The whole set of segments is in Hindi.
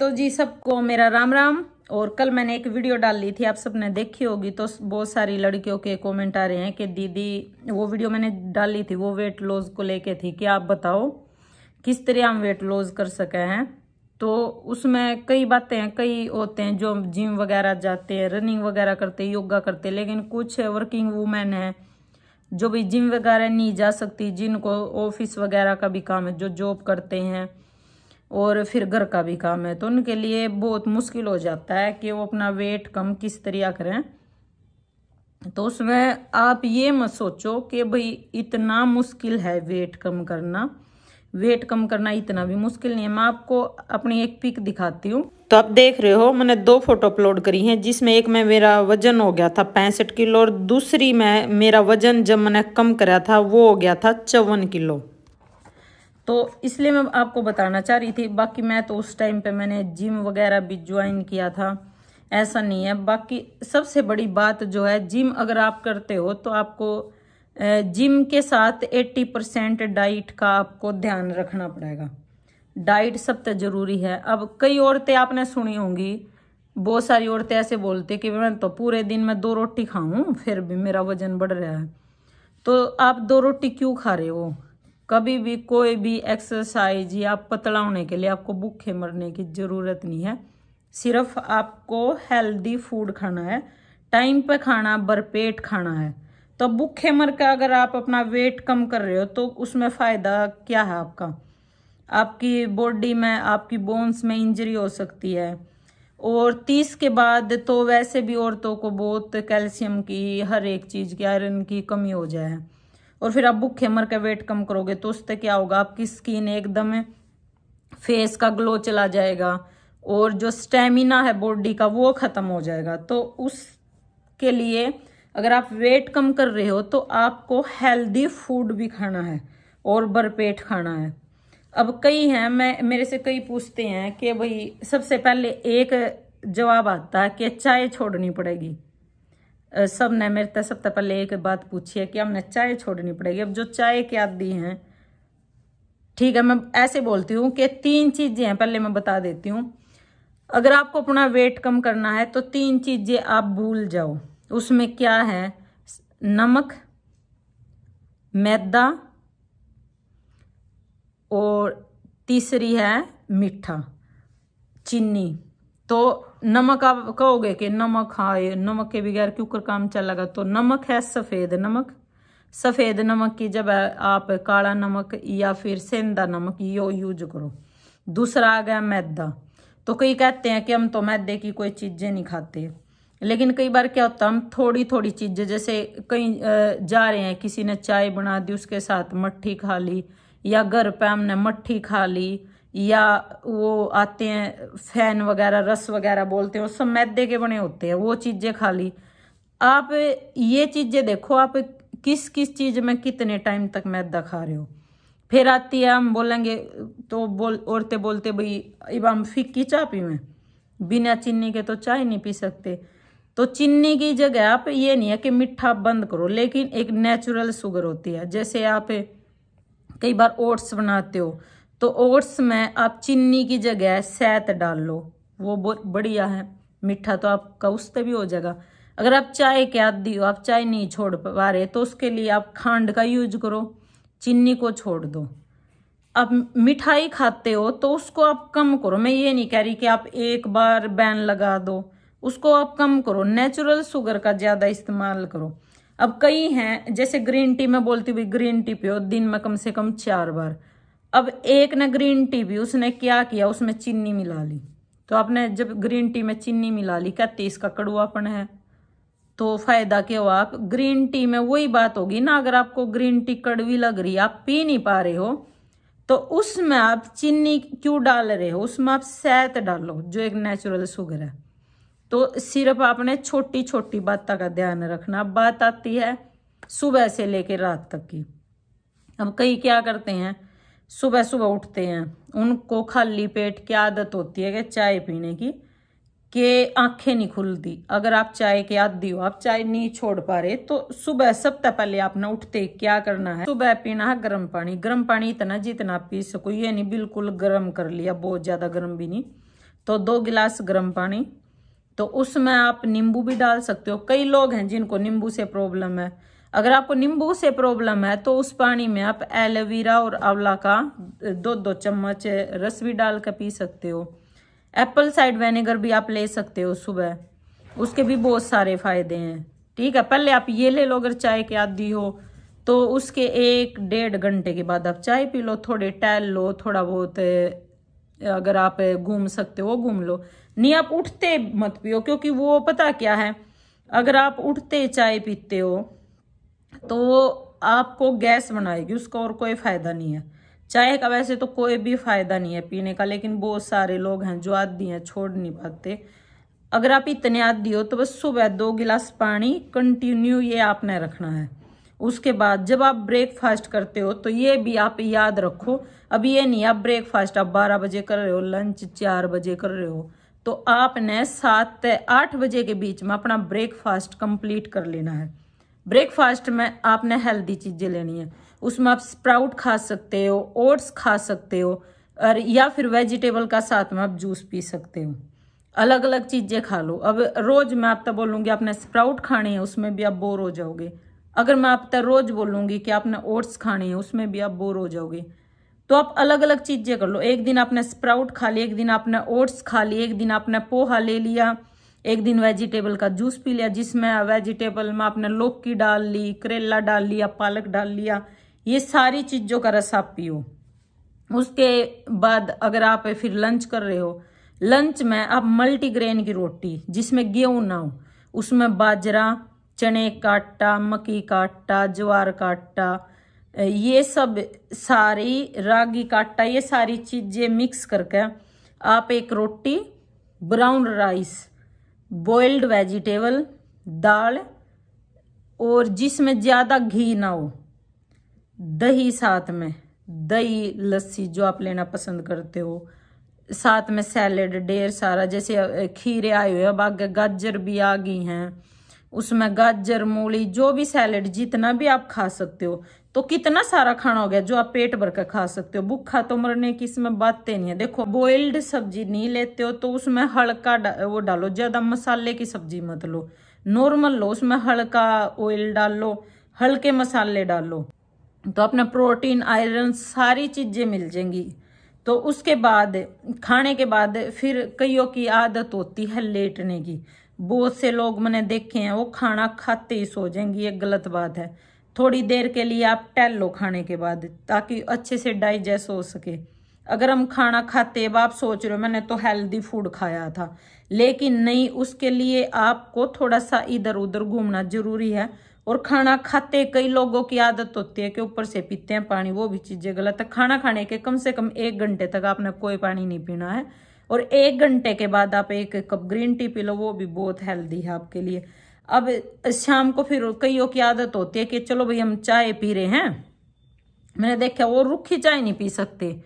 तो जी सबको मेरा राम राम और कल मैंने एक वीडियो डाल ली थी आप सबने देखी होगी तो बहुत सारी लड़कियों के कमेंट आ रहे हैं कि दीदी वो वीडियो मैंने डाल ली थी वो वेट लॉस को लेके थी कि आप बताओ किस तरह हम वेट लॉस कर सके हैं तो उसमें कई बातें हैं कई होते हैं जो जिम वगैरह जाते हैं रनिंग वगैरह करते योगा करते लेकिन कुछ वर्किंग वूमेन है जो भी जिम वगैरह नहीं जा सकती जिनको ऑफिस वगैरह का भी काम है जो जॉब करते हैं और फिर घर का भी काम है तो उनके लिए बहुत मुश्किल हो जाता है कि वो अपना वेट कम किस तरह करें तो उसमें आप ये मत सोचो कि भाई इतना मुश्किल है वेट कम करना वेट कम करना इतना भी मुश्किल नहीं है मैं आपको अपनी एक पिक दिखाती हूँ तो आप देख रहे हो मैंने दो फोटो अपलोड करी हैं जिसमें एक में मेरा वजन हो गया था पैंसठ किलो और दूसरी में मेरा वजन जब मैंने कम करा था वो हो गया था चौवन किलो तो इसलिए मैं आपको बताना चाह रही थी बाकी मैं तो उस टाइम पे मैंने जिम वगैरह भी ज्वाइन किया था ऐसा नहीं है बाकी सबसे बड़ी बात जो है जिम अगर आप करते हो तो आपको जिम के साथ 80 परसेंट डाइट का आपको ध्यान रखना पड़ेगा डाइट सब तक ज़रूरी है अब कई औरतें आपने सुनी होंगी बहुत सारी औरतें ऐसे बोलती कि मैं तो पूरे दिन मैं दो रोटी खाऊं फिर भी मेरा वजन बढ़ रहा है तो आप दो रोटी क्यों खा रहे हो कभी भी कोई भी एक्सरसाइज या पतला होने के लिए आपको भूखे मरने की ज़रूरत नहीं है सिर्फ आपको हेल्दी फूड खाना है टाइम पे खाना भरपेट खाना है तो भूखे मर के अगर आप अपना वेट कम कर रहे हो तो उसमें फ़ायदा क्या है आपका आपकी बॉडी में आपकी बोन्स में इंजरी हो सकती है और तीस के बाद तो वैसे भी औरतों को बहुत कैल्शियम की हर एक चीज़ की आयरन की कमी हो जाए और फिर आप भूखे मर के वेट कम करोगे तो उससे क्या होगा आपकी स्किन एकदम फेस का ग्लो चला जाएगा और जो स्टेमिना है बॉडी का वो ख़त्म हो जाएगा तो उसके लिए अगर आप वेट कम कर रहे हो तो आपको हेल्दी फूड भी खाना है और भरपेट खाना है अब कई हैं मैं मेरे से कई पूछते हैं कि भाई सबसे पहले एक जवाब आता है कि चाय छोड़नी पड़ेगी सब ने मेरे तक सबसे पहले एक बात पूछी है कि हमने चाय छोड़नी पड़ेगी अब जो चाय के आदि हैं ठीक है मैं ऐसे बोलती हूँ कि तीन चीज़ें हैं पहले मैं बता देती हूँ अगर आपको अपना वेट कम करना है तो तीन चीज़ें आप भूल जाओ उसमें क्या है नमक मैदा और तीसरी है मीठा चीनी तो नमक आप कहोगे कि नमक हाँ ये नमक के बगैर क्यों कर काम चलेगा तो नमक है सफ़ेद नमक सफ़ेद नमक की जब आप काला नमक या फिर सेंधा नमक यो यूज करो दूसरा आ गया मैदा तो कई कहते हैं कि हम तो मैदे की कोई चीज़ें नहीं खाते लेकिन कई बार क्या होता हम थोड़ी थोड़ी चीज़ें जैसे कहीं जा रहे हैं किसी ने चाय बना दी उसके साथ मट्ठी खा ली या घर पे हमने मट्ठी खा ली या वो आते हैं फैन वगैरह रस वगैरह बोलते हैं वो सब मैदे के बने होते हैं वो चीज़ें खा ली आप ये चीज़ें देखो आप किस किस चीज़ में कितने टाइम तक मैदा खा रहे हो फिर आती है हम बोलेंगे तो बोल औरतें बोलते भाई अब हम फिक्की चाह पीवे बिना चीनी के तो चाय नहीं पी सकते तो चीनी की जगह आप ये नहीं है कि मीठा बंद करो लेकिन एक नेचुरल शुगर होती है जैसे आप कई बार ओट्स बनाते हो तो ओट्स में आप चीनी की जगह सैत डाल लो वो बहुत बढ़िया है मीठा तो आपका उससे भी हो जाएगा अगर आप चाय के आदि हो आप चाय नहीं छोड़ पा रहे तो उसके लिए आप खांड का यूज करो चीनी को छोड़ दो आप मिठाई खाते हो तो उसको आप कम करो मैं ये नहीं कह रही कि आप एक बार बैन लगा दो उसको आप कम करो नेचुरल शुगर का ज़्यादा इस्तेमाल करो अब कई हैं जैसे ग्रीन टी में बोलती हुई ग्रीन टी पियो दिन में कम से कम चार बार अब एक ने ग्रीन टी भी उसने क्या किया उसमें चीनी मिला ली तो आपने जब ग्रीन टी में चीनी मिला ली कहते इसका कड़ुआपन है तो फायदा क्या हुआ आप ग्रीन टी में वही बात होगी ना अगर आपको ग्रीन टी कड़वी लग रही है आप पी नहीं पा रहे हो तो उसमें आप चीनी क्यों डाल रहे हो उसमें आप सैत डालो जो एक नेचुरल शुगर है तो सिर्फ आपने छोटी छोटी बातों का ध्यान रखना बात आती है सुबह से लेकर रात तक की अब कई क्या करते हैं सुबह सुबह उठते हैं उनको खाली पेट की आदत होती है कि चाय पीने की कि आंखें नहीं खुलती अगर आप चाय के आदि हो आप चाय नहीं छोड़ पा रहे तो सुबह सबसे पहले आपने उठते क्या करना है सुबह पीना है गर्म पानी गर्म पानी इतना जितना पी सको ये नहीं बिल्कुल गर्म कर लिया बहुत ज़्यादा गर्म भी नहीं तो दो गिलास गर्म पानी तो उसमें आप नींबू भी डाल सकते हो कई लोग हैं जिनको नींबू से प्रॉब्लम है अगर आपको नींबू से प्रॉब्लम है तो उस पानी में आप एलोवेरा और आंवला का दो दो चम्मच रस भी डाल कर पी सकते हो एप्पल साइड वेनेगर भी आप ले सकते हो सुबह उसके भी बहुत सारे फायदे हैं ठीक है पहले आप ये ले लो अगर चाय के आदि हो तो उसके एक डेढ़ घंटे के बाद आप चाय पी लो थोड़े टहल लो थोड़ा बहुत अगर आप घूम सकते हो घूम लो नहीं आप उठते मत पियो क्योंकि वो पता क्या है अगर आप उठते चाय पीते हो तो आपको गैस बनाएगी उसका और कोई फ़ायदा नहीं है चाय का वैसे तो कोई भी फ़ायदा नहीं है पीने का लेकिन बहुत सारे लोग हैं जो आदि हैं छोड़ नहीं पाते अगर आप इतने आदि हो तो बस सुबह दो गिलास पानी कंटिन्यू ये आपने रखना है उसके बाद जब आप ब्रेकफास्ट करते हो तो ये भी आप याद रखो अब ये नहीं आप ब्रेकफास्ट आप बारह बजे कर रहे हो लंच चार बजे कर रहे हो तो आपने सात आठ बजे के बीच में अपना ब्रेकफास्ट कंप्लीट कर लेना है ब्रेकफास्ट में आपने हेल्दी चीज़ें लेनी है उसमें आप स्प्राउट खा सकते हो ओट्स खा सकते हो और या फिर वेजिटेबल का साथ में आप जूस पी सकते हो अलग अलग चीज़ें खा लो अब रोज़ मैं आप बोलूँगी आपने स्प्राउट खाने हैं उसमें भी आप बोर हो जाओगे अगर मैं आप रोज़ बोलूँगी कि आपने ओट्स खाने हैं उसमें भी आप बोर हो जाओगे तो आप अलग अलग चीज़ें कर लो एक दिन आपने स्प्राउट खा लिया एक दिन आपने ओट्स खा लिया एक दिन आपने पोहा ले लिया एक दिन वेजिटेबल का जूस पी लिया जिसमें वेजिटेबल में आपने लौकी डाल ली करेला डाल लिया पालक डाल लिया ये सारी चीज़ों का रस आप पियो उसके बाद अगर आप फिर लंच कर रहे हो लंच में आप मल्टीग्रेन की रोटी जिसमें गेहूँ ना हो उसमें बाजरा चने का आटा मक्की का आटा ज्वार का आटा ये सब सारी रागी का आटा ये सारी चीज़ें मिक्स करके आप एक रोटी ब्राउन राइस बॉइल्ड वेजिटेबल दाल और जिसमें ज़्यादा घी ना हो दही साथ में दही लस्सी जो आप लेना पसंद करते हो साथ में सैलेड ढेर सारा जैसे खीरे आए हुए अब आगे गाजर भी आ गई हैं उसमें गाजर मूली जो भी सैलेड जितना भी आप खा सकते हो तो कितना सारा खाना हो गया जो आप पेट भर कर खा सकते हो भूखा तो मरने की इसमें बातें नहीं है देखो बॉइल्ड सब्जी नहीं लेते हो तो उसमें हल्का डा, वो डालो ज़्यादा मसाले की सब्जी मत लो नॉर्मल लो उसमें हल्का ऑयल डाल लो हल्के मसाले डालो तो अपने प्रोटीन आयरन सारी चीज़ें मिल जाएंगी तो उसके बाद खाने के बाद फिर कईयों की आदत होती है लेटने की बहुत से लोग मैंने देखे हैं वो खाना खाते ही सो जाएंगी ये गलत बात है थोड़ी देर के लिए आप टहल लो खाने के बाद ताकि अच्छे से डाइजेस्ट हो सके अगर हम खाना खाते अब आप सोच रहे हो मैंने तो हेल्दी फूड खाया था लेकिन नहीं उसके लिए आपको थोड़ा सा इधर उधर घूमना जरूरी है और खाना खाते कई लोगों की आदत होती है कि ऊपर से पीते हैं पानी वो भी चीज़ें गलत है खाना खाने के कम से कम एक घंटे तक आपने कोई पानी नहीं पीना है और एक घंटे के बाद आप एक कप ग्रीन टी पी लो वो भी बहुत हेल्दी है आपके लिए अब शाम को फिर कईयों की आदत होती है कि चलो भाई हम चाय पी रहे हैं मैंने देखा वो रुखी चाय नहीं पी सकते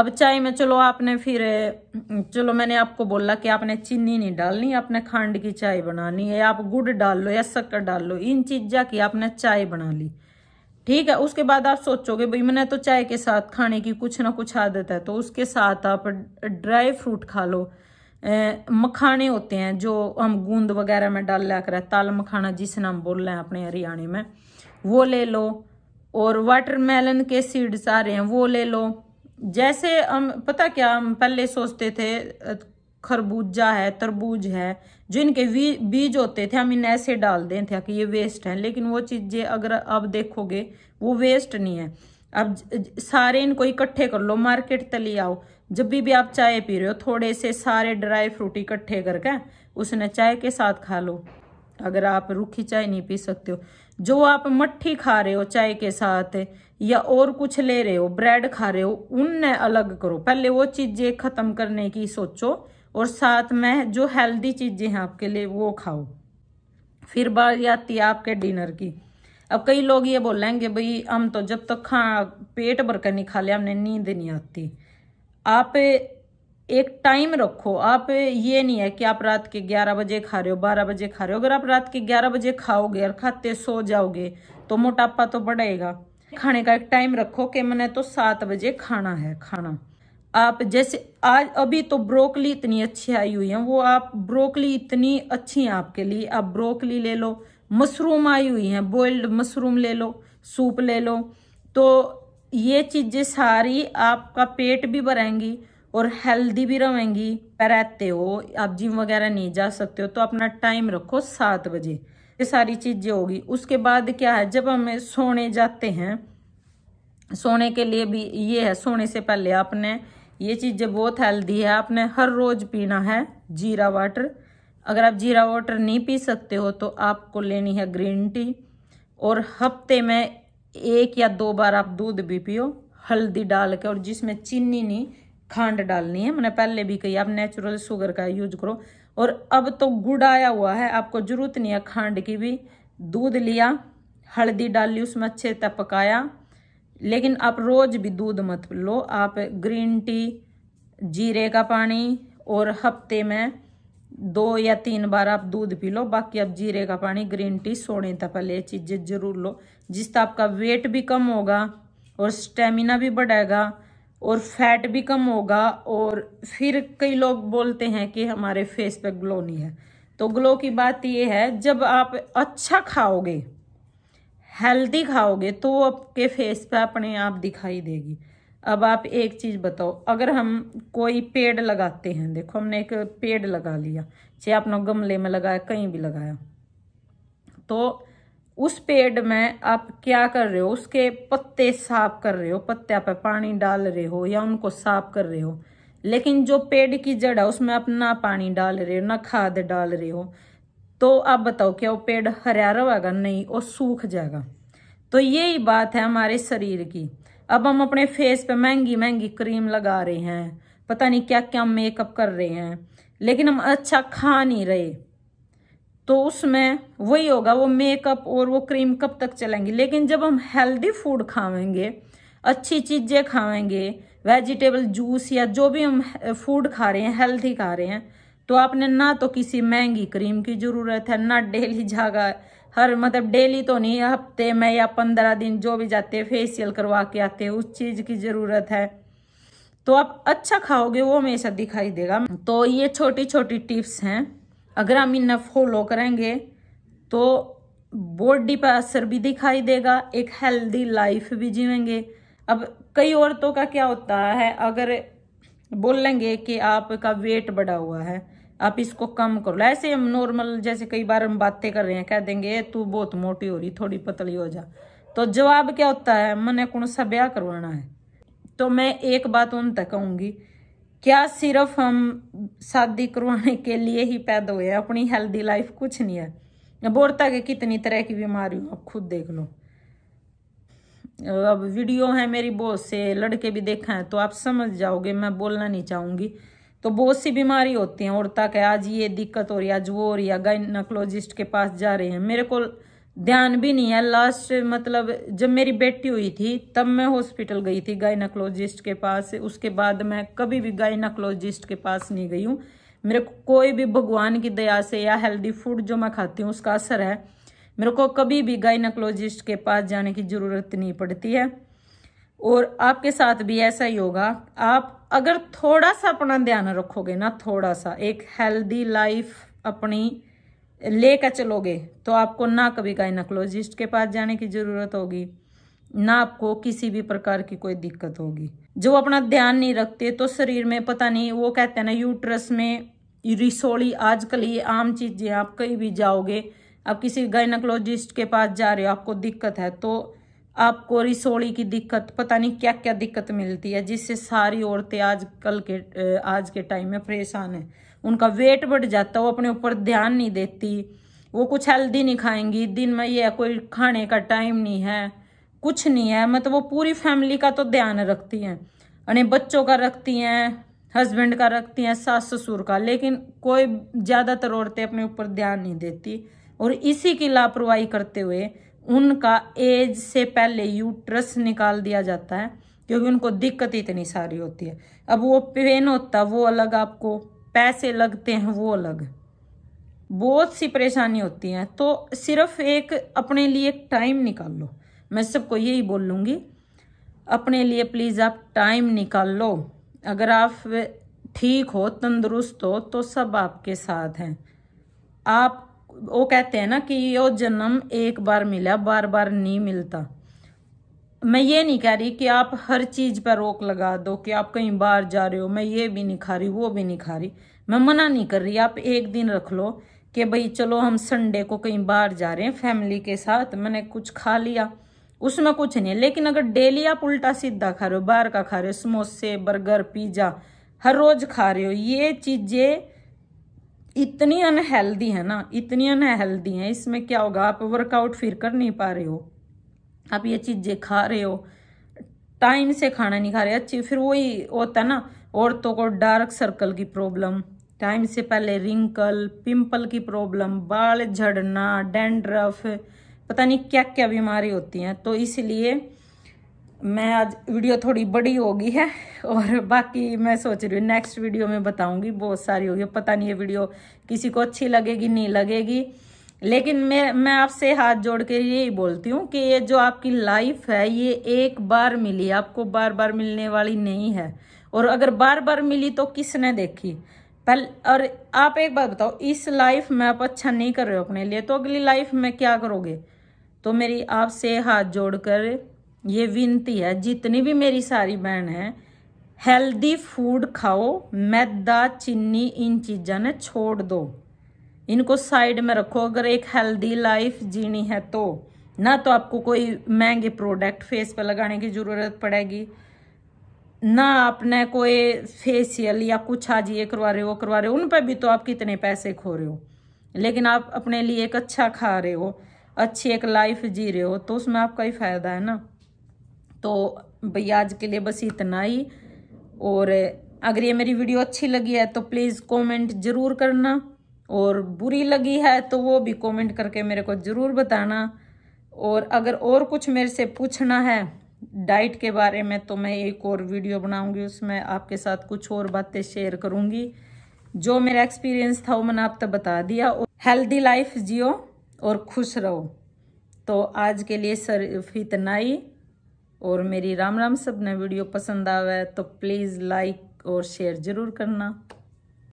अब चाय में चलो आपने फिर चलो मैंने आपको बोला कि आपने चीनी नहीं डालनी आपने खांड की चाय बनानी है आप गुड़ डाल लो या शक्कर डाल लो इन चीज़ा की आपने चाय बना ली ठीक है उसके बाद आप सोचोगे भाई मैंने तो चाय के साथ खाने की कुछ ना कुछ आदत है तो उसके साथ आप ड्राई फ्रूट खा लो मखाने होते हैं जो हम गूंद वगैरह में डाल लिया करें ताल मखाना जिस नाम बोल रहे हैं अपने हरियाणा में वो ले लो और वाटरमेलन के सीड्स आ रहे हैं वो ले लो जैसे हम पता क्या हम पहले सोचते थे खरबूजा है तरबूज है जो इनके बीज होते थे हम इन ऐसे डाल दें थे कि ये वेस्ट हैं लेकिन वो चीज़ें अगर आप देखोगे वो वेस्ट नहीं है अब सारे इनको इकट्ठे कर लो मार्केट तली आओ जब भी, भी आप चाय पी रहे हो थोड़े से सारे ड्राई फ्रूट इकट्ठे करके उसने चाय के साथ खा लो अगर आप रूखी चाय नहीं पी सकते हो जो आप मट्ठी खा रहे हो चाय के साथ या और कुछ ले रहे हो ब्रेड खा रहे हो उनने अलग करो पहले वो चीज़ें ख़त्म करने की सोचो और साथ में जो हेल्दी चीज़ें हैं आपके लिए वो खाओ फिर बात आती है आपके डिनर की अब कई लोग ये बोलेंगे भाई हम तो जब तक तो खा पेट भर कर नहीं खा लिया हमने नींद नहीं आती आप एक टाइम रखो आप ये नहीं है कि आप रात के ग्यारह बजे खा रहे हो बारह बजे खा रहे हो अगर आप रात के ग्यारह बजे खाओगे और खाते सो जाओगे तो मोटापा तो बढ़ेगा खाने का एक टाइम रखो कि मैंने तो सात बजे खाना है खाना आप जैसे आज अभी तो ब्रोकली इतनी अच्छी आई हुई है वो आप ब्रोकली इतनी अच्छी है आपके लिए आप ब्रोकली ले लो मशरूम आई हुई है बॉइल्ड मशरूम ले लो सूप ले लो तो ये चीज़ें सारी आपका पेट भी भरेंगी और हेल्दी भी रहेंगी रहते हो आप जिम वगैरह नहीं जा सकते हो तो अपना टाइम रखो सात बजे ये सारी चीज़ें होगी उसके बाद क्या है जब हमें सोने जाते हैं सोने के लिए भी ये है सोने से पहले आपने ये चीज़ें बहुत हेल्दी है आपने हर रोज़ पीना है जीरा वाटर अगर आप जीरा वाटर नहीं पी सकते हो तो आपको लेनी है ग्रीन टी और हफ्ते में एक या दो बार आप दूध भी पियो हल्दी डाल के और जिसमें चीनी नहीं खांड डालनी है मैंने पहले भी कही आप नेचुरल शुगर का यूज करो और अब तो गुड़ आया हुआ है आपको जरूरत नहीं है खांड की भी दूध लिया हल्दी डाल ली उसमें अच्छे तक पकाया लेकिन आप रोज भी दूध मत लो आप ग्रीन टी जीरे का पानी और हफ्ते में दो या तीन बार आप दूध पी लो बाकी आप जीरे का पानी ग्रीन टी सोने पहले ये चीज़ें जरूर लो जिससे आपका वेट भी कम होगा और स्टेमिना भी बढ़ेगा और फैट भी कम होगा और फिर कई लोग बोलते हैं कि हमारे फेस पे ग्लो नहीं है तो ग्लो की बात ये है जब आप अच्छा खाओगे हेल्दी खाओगे तो आपके फेस पे अपने आप दिखाई देगी अब आप एक चीज़ बताओ अगर हम कोई पेड़ लगाते हैं देखो हमने एक पेड़ लगा लिया चाहे आपने गमले में लगाया कहीं भी लगाया तो उस पेड़ में आप क्या कर रहे हो उसके पत्ते साफ कर रहे हो पत्त्या पर पानी डाल रहे हो या उनको साफ कर रहे हो लेकिन जो पेड़ की जड़ है उसमें आप ना पानी डाल रहे हो ना खाद डाल रहे हो तो आप बताओ क्या वो पेड़ हरा रहेगा नहीं और सूख जाएगा तो यही बात है हमारे शरीर की अब हम अपने फेस पे महंगी महंगी क्रीम लगा रहे हैं पता नहीं क्या क्या मेकअप कर रहे हैं लेकिन हम अच्छा खा नहीं रहे तो उसमें वही होगा वो मेकअप और वो क्रीम कब तक चलेंगी लेकिन जब हम हेल्दी फूड खाएंगे अच्छी चीज़ें खाएंगे वेजिटेबल जूस या जो भी हम फूड eh, खा रहे हैं हेल्थी खा रहे हैं तो आपने ना तो किसी महंगी क्रीम की ज़रूरत है ना डेली जागा हर मतलब डेली तो नहीं हफ्ते में या पंद्रह दिन जो भी जाते फेसियल करवा के आते हैं उस चीज़ की ज़रूरत है तो आप अच्छा खाओगे वो हमेशा दिखाई देगा तो ये छोटी छोटी टिप्स हैं अगर हम इन्हें फॉलो करेंगे तो बॉडी पर असर भी दिखाई देगा एक हेल्दी लाइफ भी जीवेंगे अब कई औरतों का क्या होता है अगर बोलेंगे कि आपका वेट बढ़ा हुआ है आप इसको कम करो ऐसे हम नॉर्मल जैसे कई बार हम बातें कर रहे हैं कह देंगे तू बहुत मोटी हो रही थोड़ी पतली हो जा तो जवाब क्या होता है मैंने कौन सा ब्याह करवाना है तो मैं एक बात उन तक कहूंगी क्या सिर्फ हम शादी करवाने के लिए ही पैदा हुए हैं अपनी हेल्दी लाइफ कुछ नहीं है बोरता के कितनी तरह की बीमारी आप खुद देख लो अब वीडियो है मेरी बहुत से लड़के भी देखा है तो आप समझ जाओगे मैं बोलना नहीं चाहूंगी तो बहुत सी बीमारी होती है औरता के आज ये दिक्कत हो रही है आज वो हो रही है गाइनकोलॉजिस्ट के पास जा रहे हैं मेरे को ध्यान भी नहीं है लास्ट मतलब जब मेरी बेटी हुई थी तब मैं हॉस्पिटल गई थी गायनाकोलॉजिस्ट के पास उसके बाद मैं कभी भी गायनाकोलॉजिस्ट के पास नहीं गई हूँ मेरे को कोई भी भगवान की दया से या हेल्दी फूड जो मैं खाती हूँ उसका असर है मेरे को कभी भी गायनाकोलॉजिस्ट के पास जाने की ज़रूरत नहीं पड़ती है और आपके साथ भी ऐसा ही होगा आप अगर थोड़ा सा अपना ध्यान रखोगे ना थोड़ा सा एक हेल्दी लाइफ अपनी लेकर चलोगे तो आपको ना कभी गायनाकोलॉजिस्ट के पास जाने की ज़रूरत होगी ना आपको किसी भी प्रकार की कोई दिक्कत होगी जो अपना ध्यान नहीं रखते तो शरीर में पता नहीं वो कहते हैं ना यूट्रस में रिसोली आजकल ये आम चीज़ें आप कहीं भी जाओगे आप किसी गायनाकोलॉजिस्ट के पास जा रहे हो आपको दिक्कत है तो आपको रिसोड़ी की दिक्कत पता नहीं क्या क्या दिक्कत मिलती है जिससे सारी औरतें आज कल के आज के टाइम में परेशान हैं उनका वेट बढ़ जाता वो अपने ऊपर ध्यान नहीं देती वो कुछ हेल्दी नहीं खाएंगी दिन में ये कोई खाने का टाइम नहीं है कुछ नहीं है मतलब वो पूरी फैमिली का तो ध्यान रखती हैं अने बच्चों का रखती हैं हस्बैंड का रखती हैं सास ससुर का लेकिन कोई ज़्यादातर औरतें अपने ऊपर ध्यान नहीं देती और इसी की लापरवाही करते हुए उनका एज से पहले यूट्रस निकाल दिया जाता है क्योंकि उनको दिक्कत इतनी सारी होती है अब वो पेन होता है वो अलग आपको पैसे लगते हैं वो अलग बहुत सी परेशानी होती हैं तो सिर्फ एक अपने लिए एक टाइम निकाल लो मैं सबको यही बोलूँगी अपने लिए प्लीज़ आप टाइम निकाल लो अगर आप ठीक हो तंदुरुस्त हो तो सब आपके साथ हैं आप वो कहते हैं ना कि यो जन्म एक बार मिला बार बार नहीं मिलता मैं ये नहीं कह रही कि आप हर चीज़ पर रोक लगा दो कि आप कहीं बाहर जा रहे हो मैं ये भी नहीं खा रही वो भी नहीं खा रही मैं मना नहीं कर रही आप एक दिन रख लो कि भाई चलो हम संडे को कहीं बाहर जा रहे हैं फैमिली के साथ मैंने कुछ खा लिया उसमें कुछ नहीं लेकिन अगर डेली आप उल्टा सीधा खा रहे हो बाहर का खा रहे हो समोसे बर्गर पिज़्ज़ा हर रोज़ खा रहे हो ये चीज़ें इतनी अनहेल्दी है ना इतनी अनहेल्दी है इसमें क्या होगा आप वर्कआउट फिर कर नहीं पा रहे हो आप ये चीज़ें खा रहे हो टाइम से खाना नहीं खा रहे अच्छी फिर वही होता है ना औरतों को डार्क सर्कल की प्रॉब्लम टाइम से पहले रिंकल पिंपल की प्रॉब्लम बाल झड़ना डेंड्रफ पता नहीं क्या क्या बीमारी होती हैं तो इसलिए मैं आज वीडियो थोड़ी बड़ी होगी है और बाकी मैं सोच रही हूँ नेक्स्ट वीडियो में बताऊँगी बहुत सारी होगी पता नहीं ये वीडियो किसी को अच्छी लगेगी नहीं लगेगी लेकिन मैं मैं आपसे हाथ जोड़ के यही बोलती हूँ कि ये जो आपकी लाइफ है ये एक बार मिली आपको बार बार मिलने वाली नहीं है और अगर बार बार मिली तो किसने देखी पहले और आप एक बात बताओ इस लाइफ में आप अच्छा नहीं कर रहे हो अपने लिए तो अगली लाइफ में क्या करोगे तो मेरी आपसे हाथ जोड़कर ये विनती है जितनी भी मेरी सारी बहन है हेल्दी फूड खाओ मैदा चीनी इन चीज़ों ने छोड़ दो इनको साइड में रखो अगर एक हेल्दी लाइफ जीनी है तो ना तो आपको कोई महंगे प्रोडक्ट फेस पर लगाने की ज़रूरत पड़ेगी ना आपने कोई फेसियल या कुछ आज ये करवा रहे हो करवा रहे हो उन पर भी तो आप कितने पैसे खो रहे हो लेकिन आप अपने लिए एक अच्छा खा रहे हो अच्छी एक लाइफ जी रहे हो तो उसमें आपका ही फायदा है ना तो भैया आज के लिए बस इतना ही और अगर ये मेरी वीडियो अच्छी लगी है तो प्लीज़ कमेंट ज़रूर करना और बुरी लगी है तो वो भी कमेंट करके मेरे को ज़रूर बताना और अगर और कुछ मेरे से पूछना है डाइट के बारे में तो मैं एक और वीडियो बनाऊंगी उसमें आपके साथ कुछ और बातें शेयर करूंगी जो मेरा एक्सपीरियंस था वो मैंने आप तक बता दिया और हेल्दी लाइफ जियो और खुश रहो तो आज के लिए सिर्फ इतना ही और मेरी राम राम सब ने वीडियो पसंद आवे तो प्लीज़ लाइक और शेयर ज़रूर करना